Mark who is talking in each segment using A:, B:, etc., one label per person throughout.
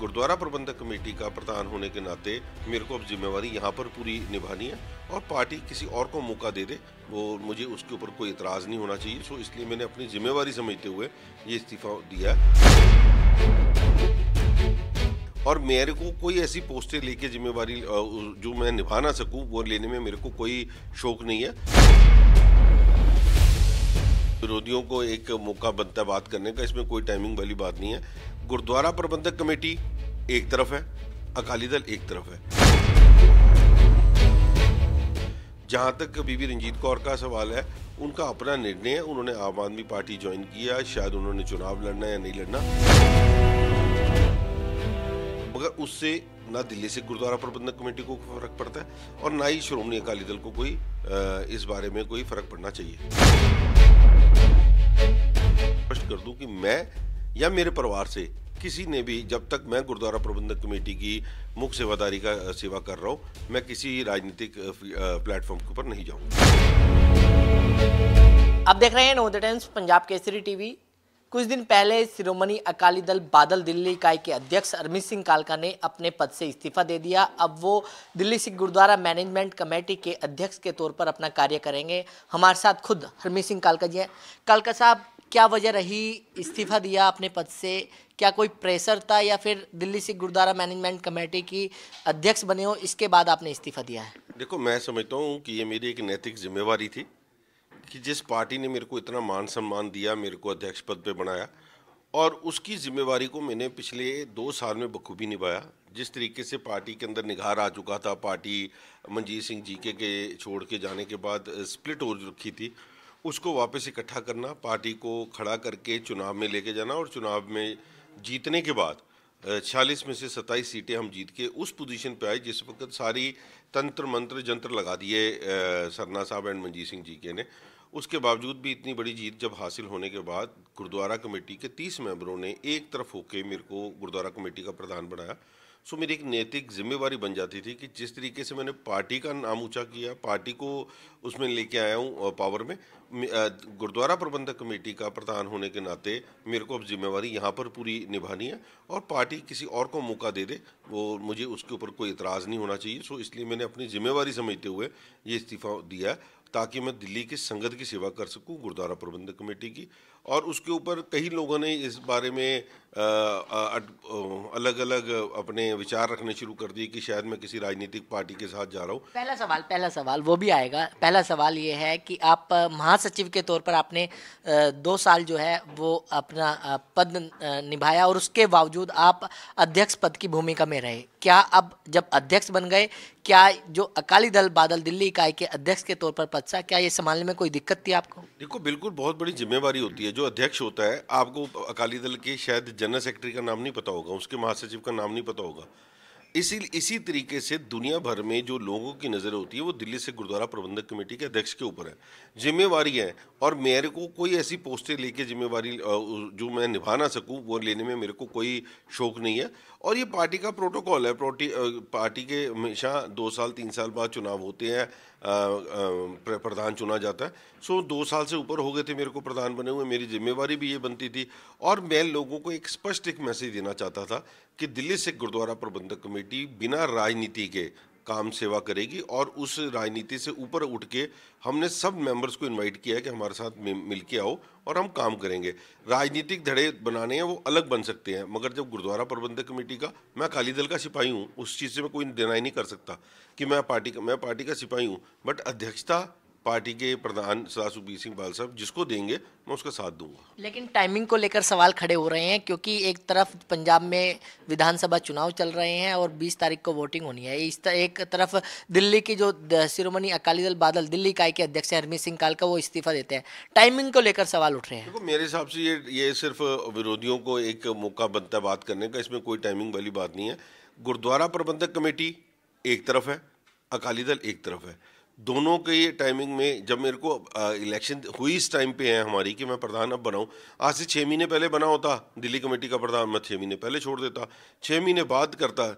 A: गुरुद्वारा प्रबंधक कमेटी का प्रधान होने के नाते मेरे को अब जिम्मेवारी यहाँ पर पूरी निभानी है और पार्टी किसी और को मौका दे दे वो मुझे उसके ऊपर कोई इतराज़ नहीं होना चाहिए सो इसलिए मैंने अपनी जिम्मेवारी समझते हुए ये इस्तीफा दिया और मेरे को कोई ऐसी पोस्टें लेके जिम्मेवारी जो मैं निभा ना सकूँ वो लेने में मेरे को कोई शौक नहीं है विरोधियों को एक मौका बनता है बात करने का इसमें कोई टाइमिंग वाली बात नहीं है गुरुद्वारा प्रबंधक कमेटी एक तरफ है अकाली दल एक तरफ है जहाँ तक बीबी रंजीत कौर का सवाल है उनका अपना निर्णय है उन्होंने आम आदमी पार्टी ज्वाइन किया शायद उन्होंने चुनाव लड़ना या नहीं लड़ना मगर उससे ना दिल्ली से गुरुद्वारा प्रबंधक कमेटी को फर्क पड़ता है और ना ही श्रोमणी अकाली दल को कोई इस बारे में कोई फर्क पड़ना चाहिए कर दूं कि मैं या मेरे परिवार से किसी ने भी जब तक मैं गुरुद्वारा प्रबंधक कमेटी की मुख्य सेवादारी का सेवा कर रहा हूं मैं किसी राजनीतिक प्लेटफॉर्म के ऊपर नहीं जाऊँगा
B: अब देख रहे हैं नो द टाइम्स पंजाब केसरी टीवी कुछ दिन पहले शिरोमणि अकाली दल बादल दिल्ली इकाई के अध्यक्ष अरविंद सिंह कालका ने अपने पद से इस्तीफा दे दिया अब वो दिल्ली सिख गुरुद्वारा मैनेजमेंट कमेटी के अध्यक्ष के तौर पर अपना कार्य करेंगे हमारे साथ खुद हरमीत सिंह कालका जी हैं कालका साहब क्या वजह रही इस्तीफा दिया अपने पद से क्या कोई प्रेशर था या फिर दिल्ली सिख गुरुद्वारा मैनेजमेंट कमेटी की अध्यक्ष बने हो इसके बाद आपने इस्तीफा दिया है
A: देखो मैं समझता हूँ कि ये मेरी एक नैतिक जिम्मेवारी थी कि जिस पार्टी ने मेरे को इतना मान सम्मान दिया मेरे को अध्यक्ष पद पर बनाया और उसकी जिम्मेवारी को मैंने पिछले दो साल में बखूबी निभाया जिस तरीके से पार्टी के अंदर निघार आ चुका था पार्टी मंजीत सिंह जी के, के छोड़ के जाने के बाद स्प्लिट हो रखी थी उसको वापस इकट्ठा करना पार्टी को खड़ा करके चुनाव में लेके जाना और चुनाव में जीतने के बाद छियालीस में से सत्ताईस सीटें हम जीत के उस पोजीशन पे आए जिस वक्त सारी तंत्र मंत्र जंत्र लगा दिए सरना साहब एंड मंजीत सिंह जी के ने उसके बावजूद भी इतनी बड़ी जीत जब हासिल होने के बाद गुरुद्वारा कमेटी के तीस मेंबरों ने एक तरफ होके मेरे को गुरुद्वारा कमेटी का प्रधान बनाया सो मेरी एक नैतिक जिम्मेवारी बन जाती थी कि जिस तरीके से मैंने पार्टी का नाम ऊँचा किया पार्टी को उसमें लेके आया हूँ पावर में गुरुद्वारा प्रबंधक कमेटी का प्रधान होने के नाते मेरे को अब जिम्मेवारी यहाँ पर पूरी निभानी है और पार्टी किसी और को मौका दे दे वो मुझे उसके ऊपर कोई इतराज़ नहीं होना चाहिए सो इसलिए मैंने अपनी जिम्मेवारी समझते हुए ये इस्तीफ़ा दिया ताकि मैं दिल्ली की संगत की सेवा कर सकूं गुरुद्वारा प्रबंधक कमेटी की और उसके ऊपर कई लोगों ने इस बारे में आ, आ, अलग अलग अपने विचार रखने शुरू कर दिए कि शायद मैं किसी राजनीतिक पार्टी के साथ जा रहा हूँ
B: पहला सवाल पहला सवाल वो भी आएगा पहला सवाल ये है कि आप महासचिव के तौर पर आपने दो साल जो है वो अपना पद निभाया और उसके बावजूद आप अध्यक्ष पद की भूमिका में रहे क्या अब जब अध्यक्ष बन गए क्या जो अकाली दल बादल दिल्ली इकाई के अध्यक्ष के तौर पर पद सा क्या ये संभालने में कोई दिक्कत थी आपको
A: देखो बिल्कुल बहुत बड़ी जिम्मेवारी होती है जो अध्यक्ष होता है आपको अकाली दल के शायद जनरल सेक्रेटरी का नाम नहीं पता होगा उसके महासचिव का नाम नहीं पता होगा इसी इसी तरीके से दुनिया भर में जो लोगों की नज़र होती है वो दिल्ली से गुरुद्वारा प्रबंधक कमेटी के अध्यक्ष के ऊपर है जिम्मेवारी है और मेरे को कोई ऐसी पोस्टें लेके जिम्मेवारी जो मैं निभा ना सकूँ वो लेने में मेरे को कोई शौक नहीं है और ये पार्टी का प्रोटोकॉल है प्रोटी पार्टी के हमेशा दो साल तीन साल बाद चुनाव होते हैं प्रधान चुना जाता है सो दो साल से ऊपर हो गए थे मेरे को प्रधान बने हुए मेरी जिम्मेवारी भी ये बनती थी और मैं लोगों को एक स्पष्ट एक मैसेज देना चाहता था कि दिल्ली सिख गुरुद्वारा प्रबंधक कमेटी बिना राजनीति के काम सेवा करेगी और उस राजनीति से ऊपर उठ के हमने सब मेंबर्स को इनवाइट किया है कि हमारे साथ मिल के आओ और हम काम करेंगे राजनीतिक धड़े बनाने हैं वो अलग बन सकते हैं मगर जब गुरुद्वारा प्रबंधक कमेटी का मैं अकाली दल का सिपाही हूँ उस चीज़ से मैं कोई डिनाई नहीं कर सकता कि मैं पार्टी का मैं पार्टी का सिपाही हूँ बट अध्यक्षता पार्टी के प्रधान सदास सुखबीर सिंह बाल साहब जिसको देंगे मैं उसका साथ दूंगा
B: लेकिन टाइमिंग को लेकर सवाल खड़े हो रहे हैं क्योंकि एक तरफ पंजाब में विधानसभा चुनाव चल रहे हैं और 20 तारीख को वोटिंग होनी है इस तर, एक तरफ दिल्ली की जो शिरोमणि अकाली दल बादल दिल्ली इकाई के अध्यक्ष हरमीत सिंह काल का वो इस्तीफा देते हैं टाइमिंग को लेकर सवाल उठ रहे हैं
A: देखो मेरे हिसाब से ये ये सिर्फ विरोधियों को एक मौका बनता है बात करने का इसमें कोई टाइमिंग वाली बात नहीं है गुरुद्वारा प्रबंधक कमेटी एक तरफ है अकाली दल एक तरफ है दोनों के टाइमिंग में जब मेरे को इलेक्शन हुई इस टाइम पे है हमारी कि मैं प्रधान अब बनाऊं आज से छः महीने पहले बना होता दिल्ली कमेटी का प्रधान मैं छः महीने पहले छोड़ देता छः महीने बाद करता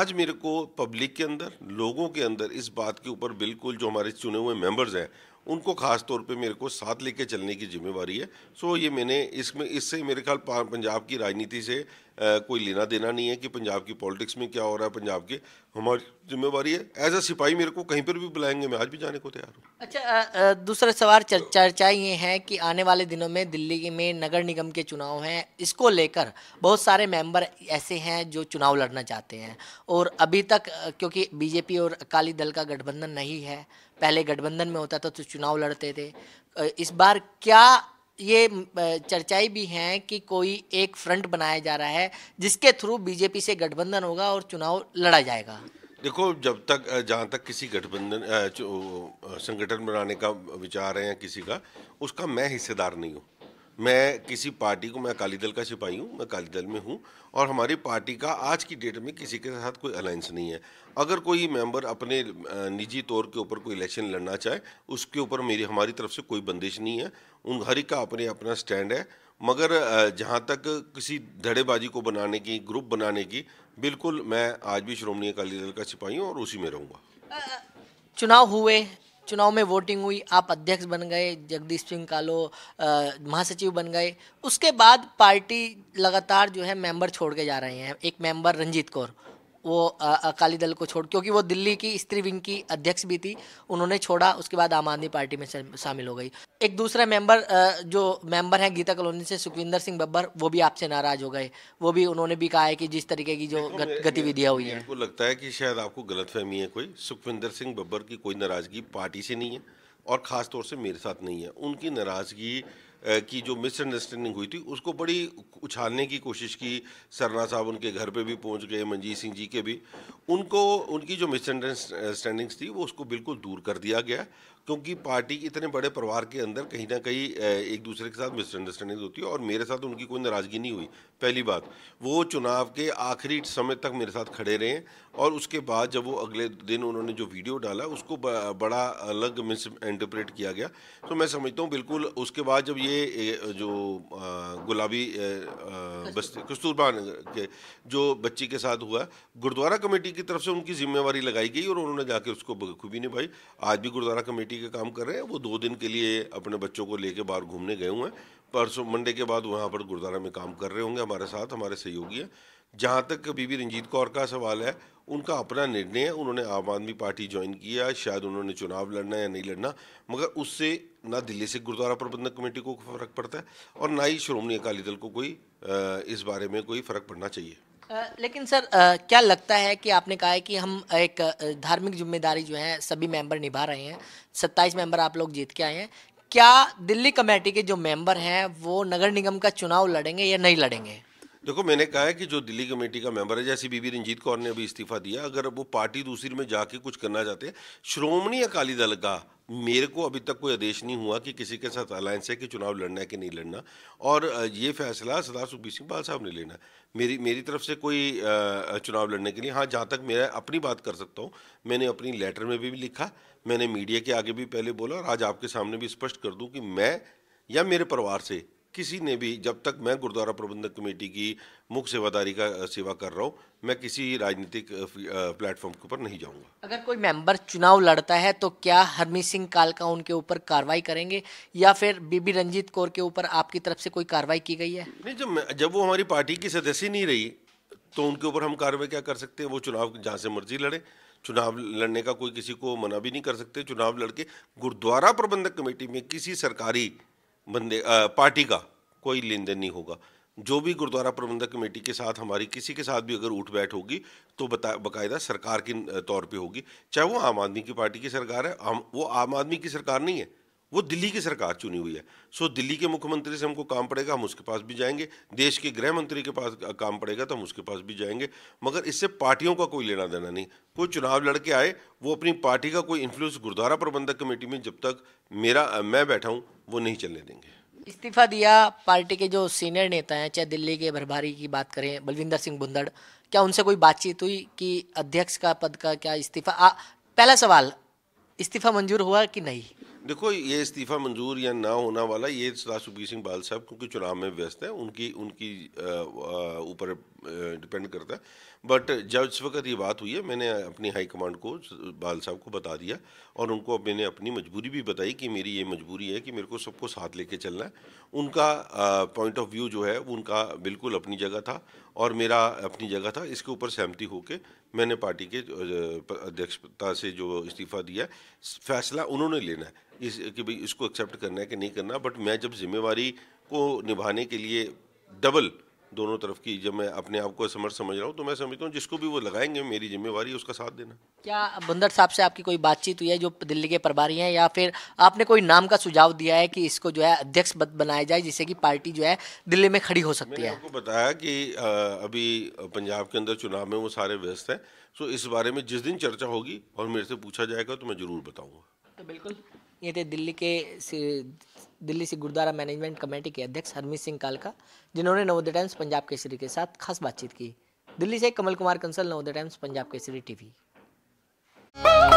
A: आज मेरे को पब्लिक के अंदर लोगों के अंदर इस बात के ऊपर बिल्कुल जो हमारे चुने हुए मेंबर्स हैं उनको खास तौर पे मेरे को साथ लेके चलने की जिम्मेवारी है सो ये मैंने इसमें इससे मेरे ख्याल पंजाब की राजनीति से आ, कोई लेना देना नहीं है कि पंजाब की पॉलिटिक्स में क्या हो रहा है पंजाब के हमारी जिम्मेवारी है एज अ सिपाही मेरे को कहीं पर भी बुलाएंगे मैं आज भी जाने को तैयार
B: हूँ अच्छा दूसरा सवाल तो चर्चा ये है कि आने वाले दिनों में दिल्ली में नगर निगम के चुनाव हैं इसको लेकर बहुत सारे मेंबर ऐसे हैं जो चुनाव लड़ना चाहते हैं और अभी तक क्योंकि बीजेपी और अकाली दल का गठबंधन नहीं है पहले गठबंधन में होता था तो चुनाव लड़ते थे इस बार क्या ये चर्चाएं भी हैं कि कोई एक फ्रंट बनाया जा रहा है जिसके थ्रू बीजेपी से गठबंधन होगा और चुनाव लड़ा जाएगा
A: देखो जब तक जहाँ तक किसी गठबंधन संगठन बनाने का विचार है या किसी का उसका मैं हिस्सेदार नहीं हूँ मैं किसी पार्टी को मैं अकाली दल का सिपाही हूँ मैं अकाली दल में हूँ और हमारी पार्टी का आज की डेट में किसी के साथ कोई अलायंस नहीं है अगर कोई मेंबर अपने निजी तौर के ऊपर कोई इलेक्शन लड़ना चाहे उसके ऊपर मेरी हमारी तरफ से कोई बंदिश नहीं है उन हर एक का अपने अपना स्टैंड है मगर जहाँ तक किसी धड़ेबाजी को बनाने की ग्रुप बनाने की बिल्कुल मैं आज भी श्रोमणी अकाली दल का सिपाही हूँ और उसी में रहूँगा
B: चुनाव हुए चुनाव में वोटिंग हुई आप अध्यक्ष बन गए जगदीश सिंह कालो महासचिव बन गए उसके बाद पार्टी लगातार जो है मेंबर छोड़ के जा रहे हैं एक मेंबर रंजीत कौर वो अकाली दल को छोड़ क्योंकि वो दिल्ली की स्त्री विंग की अध्यक्ष भी थी उन्होंने छोड़ा उसके बाद आम आदमी पार्टी में शामिल हो गई एक दूसरा मेंबर जो मेंबर हैं गीता कॉलोनी से सुखविंदर सिंह बब्बर वो भी आपसे नाराज हो गए वो भी उन्होंने भी कहा है कि जिस तरीके की जो गतिविधियाँ
A: हुई हैं आपको लगता है कि शायद आपको गलत है कोई सुखविंदर सिंह बब्बर की कोई नाराज़गी पार्टी से नहीं है और ख़ास तौर से मेरे साथ नहीं है उनकी नाराज़गी की जो मिसअंडरस्टैंडिंग हुई थी उसको बड़ी उछालने की कोशिश की सरना साहब उनके घर पे भी पहुंच गए मंजीत सिंह जी के भी उनको उनकी जो मिस थी वो उसको बिल्कुल दूर कर दिया गया क्योंकि पार्टी इतने बड़े परिवार के अंदर कहीं ना कहीं एक दूसरे के साथ मिसअंडरस्टैंडिंग होती है और मेरे साथ उनकी कोई नाराज़गी नहीं हुई पहली बात वो चुनाव के आखिरी समय तक मेरे साथ खड़े रहे और उसके बाद जब वो अगले दिन उन्होंने जो वीडियो डाला उसको बड़ा अलग मिस इंटरप्रेट किया गया तो मैं समझता हूँ बिल्कुल उसके बाद जब ये जो गुलाबी बस्ती कस्तूरबा नगर के जो बच्ची के साथ हुआ गुरुद्वारा कमेटी की तरफ से उनकी जिम्मेवारी लगाई गई और उन्होंने जाके उसको बखूबी निभाई आज भी गुरुद्वारा कमेटी के काम कर रहे हैं वो दो दिन के लिए अपने बच्चों को लेके बाहर घूमने गए हुए हैं परसों मंडे के बाद वहाँ पर गुरुद्वारा में काम कर रहे होंगे हमारे साथ हमारे सहयोगी हैं जहाँ तक बीबी रंजीत कौर का सवाल है उनका अपना निर्णय है उन्होंने आम आदमी पार्टी ज्वाइन किया शायद उन्होंने चुनाव लड़ना या नहीं लड़ना मगर उससे ना दिल्ली से गुरुद्वारा प्रबंधक कमेटी को फ़र्क पड़ता है और ना ही श्रोमणी अकाली दल को कोई इस बारे में कोई फ़र्क पड़ना चाहिए
B: लेकिन सर क्या लगता है कि आपने कहा है कि हम एक धार्मिक जिम्मेदारी जो है सभी मेंबर निभा रहे हैं सत्ताईस मेंबर आप लोग जीत के आए हैं क्या दिल्ली कमेटी के जो मेंबर हैं वो नगर निगम का चुनाव लड़ेंगे या नहीं लड़ेंगे
A: देखो मैंने कहा है कि जो दिल्ली कमेटी का मेंबर है जैसे बीबी रंजीत कौर ने अभी इस्तीफा दिया अगर वो पार्टी दूसरी में जाके कुछ करना चाहते हैं श्रोमणी अकाली दल का मेरे को अभी तक कोई आदेश नहीं हुआ कि किसी के साथ अलायंस है कि चुनाव लड़ना है कि नहीं लड़ना और ये फैसला सरदार सुखबीर सिंह बाल साहब ने लेना मेरी मेरी तरफ से कोई चुनाव लड़ने के लिए हाँ जहाँ तक मैं अपनी बात कर सकता हूँ मैंने अपनी लेटर में भी लिखा मैंने मीडिया के आगे भी पहले बोला और आज आपके सामने भी स्पष्ट कर दूँ कि मैं या मेरे परिवार से किसी ने भी जब तक मैं गुरुद्वारा प्रबंधक कमेटी की मुख्य सेवादारी का सेवा कर रहा हूँ मैं किसी राजनीतिक प्लेटफॉर्म के ऊपर नहीं जाऊँगा
B: अगर कोई मेंबर चुनाव लड़ता है तो क्या हरमीत सिंह कालका उनके ऊपर कार्रवाई करेंगे या फिर बीबी रंजीत कौर के ऊपर आपकी तरफ से कोई कार्रवाई की गई है
A: नहीं जब जब वो हमारी पार्टी की सदस्य नहीं रही तो उनके ऊपर हम कार्रवाई क्या कर सकते हैं वो चुनाव जहाँ से मर्जी लड़े चुनाव लड़ने का कोई किसी को मना भी नहीं कर सकते चुनाव लड़के गुरुद्वारा प्रबंधक कमेटी में किसी सरकारी बंदे आ, पार्टी का कोई लेन देन नहीं होगा जो भी गुरुद्वारा प्रबंधक कमेटी के साथ हमारी किसी के साथ भी अगर उठ बैठ होगी तो बता बाकायदा सरकार के तौर पे होगी चाहे वो आम आदमी की पार्टी की सरकार है आम, वो आम आदमी की सरकार नहीं है वो दिल्ली की सरकार चुनी हुई है सो दिल्ली के मुख्यमंत्री से हमको काम पड़ेगा हम उसके पास भी जाएंगे देश के गृह मंत्री के पास काम पड़ेगा तो हम उसके पास भी जाएंगे मगर इससे पार्टियों का कोई लेना देना नहीं कोई चुनाव लड़के आए वो अपनी पार्टी का कोई इन्फ्लुएंस गुरुद्वारा प्रबंधक कमेटी में जब तक मेरा मैं बैठा हूँ वो नहीं चलने देंगे
B: इस्तीफा दिया पार्टी के जो सीनियर नेता हैं चाहे दिल्ली के प्रभारी की बात करें बलविंदर सिंह बुंदड़ क्या उनसे कोई बातचीत हुई कि अध्यक्ष का पद का क्या इस्तीफा पहला सवाल इस्तीफा मंजूर हुआ कि नहीं
A: देखो ये इस्तीफ़ा मंजूर या ना होना वाला ये सरदार सुखबीर सिंह बाल साहब क्योंकि चुनाव में व्यस्त है उनकी उनकी ऊपर डिपेंड करता है बट जब इस वक्त ये बात हुई है मैंने अपनी हाई कमांड को बाल साहब को बता दिया और उनको मैंने अपनी मजबूरी भी बताई कि मेरी ये मजबूरी है कि मेरे को सबको साथ लेके चलना है उनका पॉइंट ऑफ व्यू जो है उनका बिल्कुल अपनी जगह था और मेरा अपनी जगह था इसके ऊपर सहमति होकर मैंने पार्टी के अध्यक्षता से जो इस्तीफ़ा दिया फैसला उन्होंने लेना है इस कि भाई इसको एक्सेप्ट करना है कि नहीं करना बट मैं जब जिम्मेवारी को निभाने के लिए डबल दोनों तरफ की जब मैं अपने आप को समर्थ समझ रहा हूँ तो मैं समझता हूँ जिसको भी वो लगाएंगे मेरी जिम्मेवारी उसका साथ देना
B: क्या बंदर साहब से आपकी कोई बातचीत हुई है जो दिल्ली के प्रभारी हैं या फिर आपने कोई नाम का सुझाव दिया है कि इसको जो है अध्यक्ष बनाया जाए जिससे कि पार्टी जो है दिल्ली में खड़ी हो सकती है
A: आपको बताया कि अभी पंजाब के अंदर चुनाव में वो सारे व्यस्त हैं सो तो इस बारे में जिस दिन चर्चा होगी और मेरे से पूछा जाएगा तो मैं ज़रूर बताऊँगा
B: तो बिल्कुल ये थे दिल्ली के दिल्ली से गुरुद्वारा मैनेजमेंट कमेटी के अध्यक्ष हरमीत सिंह कालका जिन्होंने नवोदय टाइम्स पंजाब केसरी के साथ खास बातचीत की दिल्ली से कमल कुमार कंसल नवोदय टाइम्स पंजाब केसरी टीवी